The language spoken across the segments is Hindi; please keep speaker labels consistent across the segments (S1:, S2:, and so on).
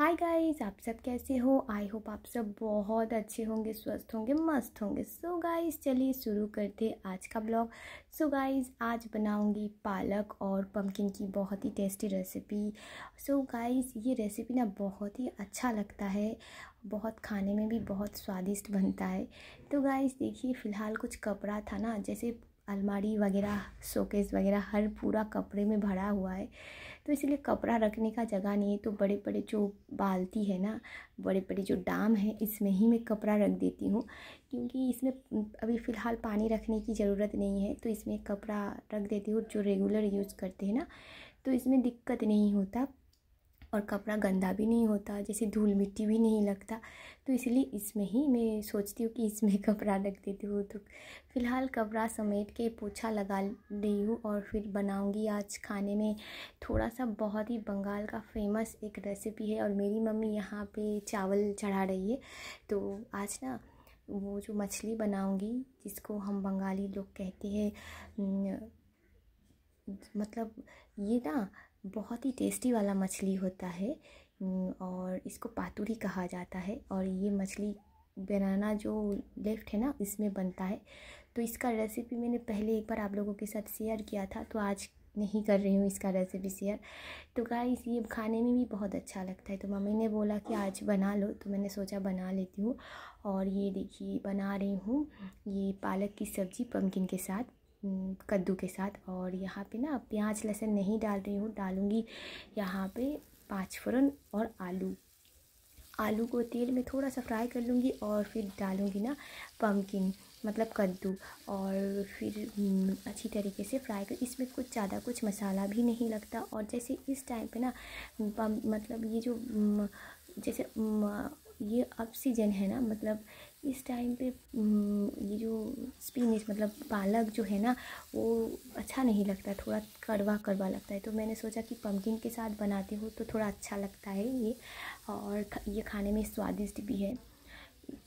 S1: हाय गाइस आप सब कैसे हो आई होप आप सब बहुत अच्छे होंगे स्वस्थ होंगे मस्त होंगे सो so गाइस चलिए शुरू करते आज का ब्लॉग सो गाइस आज बनाऊंगी पालक और पम्पकिन की बहुत ही tasty recipe so so guys ये रेसिपी ना बहुत ही अच्छा लगता है बहुत खाने में भी बहुत स्वादिष्ट बनता है तो गाइस देखिए फ़िलहाल कुछ कपड़ा था ना जैसे अलमारी वगैरह शोकेस वगैरह हर पूरा कपड़े में भरा हुआ है तो इसलिए कपड़ा रखने का जगह नहीं है तो बड़े बड़े जो बाल्टी है ना बड़े बड़े जो डाम है इसमें ही मैं कपड़ा रख देती हूँ क्योंकि इसमें अभी फ़िलहाल पानी रखने की ज़रूरत नहीं है तो इसमें कपड़ा रख देती हूँ जो रेगुलर यूज़ करते हैं ना तो इसमें दिक्कत नहीं होता और कपड़ा गंदा भी नहीं होता जैसे धूल मिट्टी भी नहीं लगता तो इसलिए इसमें ही मैं सोचती हूँ कि इसमें कपड़ा रख देती हूँ तो फ़िलहाल कपड़ा समेट के पोछा लगा रही हूँ और फिर बनाऊँगी आज खाने में थोड़ा सा बहुत ही बंगाल का फेमस एक रेसिपी है और मेरी मम्मी यहाँ पर चावल चढ़ा रही है तो आज ना वो जो मछली बनाऊँगी जिसको हम बंगाली लोग कहते हैं मतलब ये ना बहुत ही टेस्टी वाला मछली होता है और इसको पातुरी कहा जाता है और ये मछली बनाना जो लेफ्ट है ना इसमें बनता है तो इसका रेसिपी मैंने पहले एक बार आप लोगों के साथ शेयर किया था तो आज नहीं कर रही हूँ इसका रेसिपी शेयर तो गाइस ये खाने में भी बहुत अच्छा लगता है तो मम्मी ने बोला कि आज बना लो तो मैंने सोचा बना लेती हूँ और ये देखिए बना रही हूँ ये पालक की सब्ज़ी पम्पकिन के साथ कद्दू के साथ और यहाँ पे ना प्याज लहसुन नहीं डाल रही हूँ डालूँगी यहाँ पे पाँच फ़ोरन और आलू आलू को तेल में थोड़ा सा फ्राई कर लूँगी और फिर डालूँगी ना पम्पकिन मतलब कद्दू और फिर अच्छी तरीके से फ्राई कर इसमें कुछ ज़्यादा कुछ मसाला भी नहीं लगता और जैसे इस टाइम पे ना मतलब ये जो जैसे ये अब सीजन है ना मतलब इस टाइम पे हम्म, ये जो स्पिनिश मतलब पालक जो है ना वो अच्छा नहीं लगता थोड़ा कड़वा कड़वा लगता है तो मैंने सोचा कि पम्पकिन के साथ बनाती हूँ तो थोड़ा अच्छा लगता है ये और ये खाने में स्वादिष्ट भी है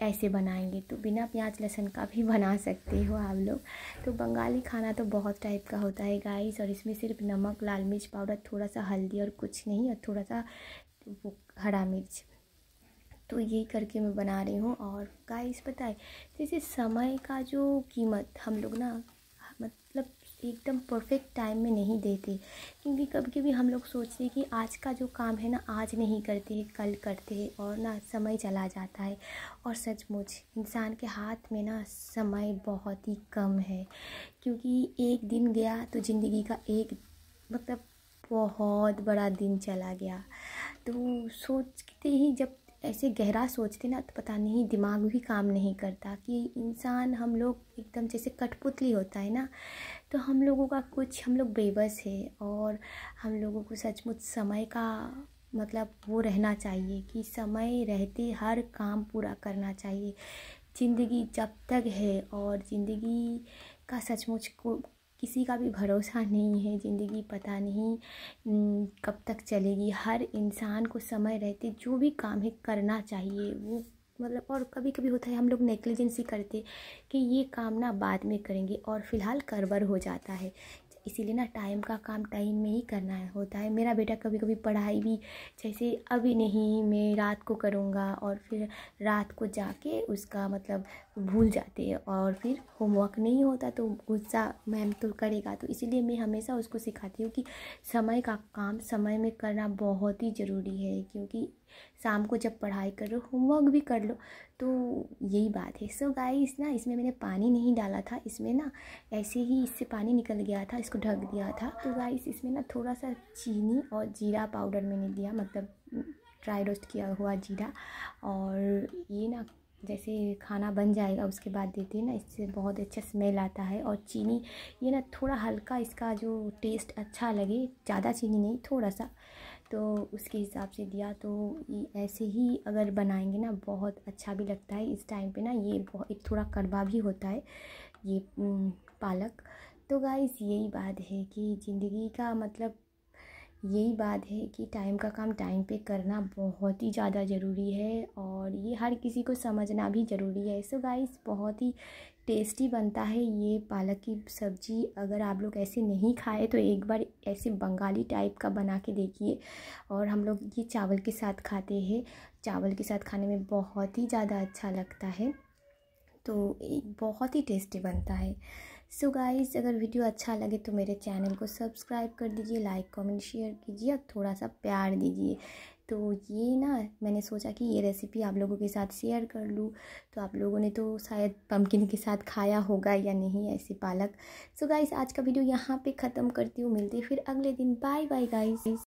S1: ऐसे बनाएंगे तो बिना प्याज लहसुन का भी बना सकते हो आप लोग तो बंगाली खाना तो बहुत टाइप का होता है गाइस और इसमें सिर्फ नमक लाल मिर्च पाउडर थोड़ा सा हल्दी और कुछ नहीं और थोड़ा सा हरा मिर्च तो ये करके मैं बना रही हूँ और गाइस पता है जैसे समय का जो कीमत हम लोग ना मतलब एकदम परफेक्ट टाइम में नहीं देते क्योंकि कभी कभी हम लोग सोचते हैं कि आज का जो काम है ना आज नहीं करते हैं कल करते हैं और ना समय चला जाता है और सचमुच इंसान के हाथ में ना समय बहुत ही कम है क्योंकि एक दिन गया तो ज़िंदगी का एक मतलब बहुत बड़ा दिन चला गया तो सोचते ही जब ऐसे गहरा सोचते ना तो पता नहीं दिमाग भी काम नहीं करता कि इंसान हम लोग एकदम जैसे कठपुतली होता है ना तो हम लोगों का कुछ हम लोग बेबस है और हम लोगों को सचमुच समय का मतलब वो रहना चाहिए कि समय रहते हर काम पूरा करना चाहिए ज़िंदगी जब तक है और ज़िंदगी का सचमुच को किसी का भी भरोसा नहीं है ज़िंदगी पता नहीं कब तक चलेगी हर इंसान को समय रहते जो भी काम है करना चाहिए वो मतलब और कभी कभी होता है हम लोग नेग्लिजेंसी करते कि ये काम ना बाद में करेंगे और फिलहाल करबर हो जाता है इसीलिए ना टाइम का काम टाइम में ही करना है होता है मेरा बेटा कभी कभी पढ़ाई भी जैसे अभी नहीं मैं रात को करूँगा और फिर रात को जाके उसका मतलब भूल जाते हैं और फिर होमवर्क नहीं होता तो गुस्सा मैम तो करेगा तो इसीलिए मैं हमेशा उसको सिखाती हूँ कि समय का काम समय में करना बहुत ही ज़रूरी है क्योंकि शाम को जब पढ़ाई कर लो होमवर्क भी कर लो तो यही बात है सो so गाइस ना इसमें मैंने पानी नहीं डाला था इसमें ना ऐसे ही इससे पानी निकल गया था इसको ढक दिया था तो गाइस इसमें ना थोड़ा सा चीनी और जीरा पाउडर मैंने दिया मतलब ड्राई रोस्ट किया हुआ जीरा और ये ना जैसे खाना बन जाएगा उसके बाद देते हैं ना इससे बहुत अच्छा स्मेल आता है और चीनी ये ना थोड़ा हल्का इसका जो टेस्ट अच्छा लगे ज़्यादा चीनी नहीं थोड़ा सा तो उसके हिसाब से दिया तो ऐसे ही अगर बनाएंगे ना बहुत अच्छा भी लगता है इस टाइम पे ना ये बहुत थोड़ा कड़वा भी होता है ये पालक तो गाइस यही बात है कि ज़िंदगी का मतलब यही बात है कि टाइम का काम टाइम पे करना बहुत ही ज़्यादा ज़रूरी है और ये हर किसी को समझना भी ज़रूरी है सो गाइस बहुत ही टेस्टी बनता है ये पालक की सब्ज़ी अगर आप लोग ऐसे नहीं खाए तो एक बार ऐसे बंगाली टाइप का बना के देखिए और हम लोग ये चावल के साथ खाते हैं चावल के साथ खाने में बहुत ही ज़्यादा अच्छा लगता है तो बहुत ही टेस्टी बनता है सो so गाइस अगर वीडियो अच्छा लगे तो मेरे चैनल को सब्सक्राइब कर दीजिए लाइक कमेंट शेयर कीजिए और थोड़ा सा प्यार दीजिए तो ये ना मैंने सोचा कि ये रेसिपी आप लोगों के साथ शेयर कर लूँ तो आप लोगों ने तो शायद पम्पकिन के साथ खाया होगा या नहीं ऐसी पालक सो so गाइस आज का वीडियो यहाँ पे ख़त्म करती हूँ मिलती फिर अगले दिन बाय बाय गाइज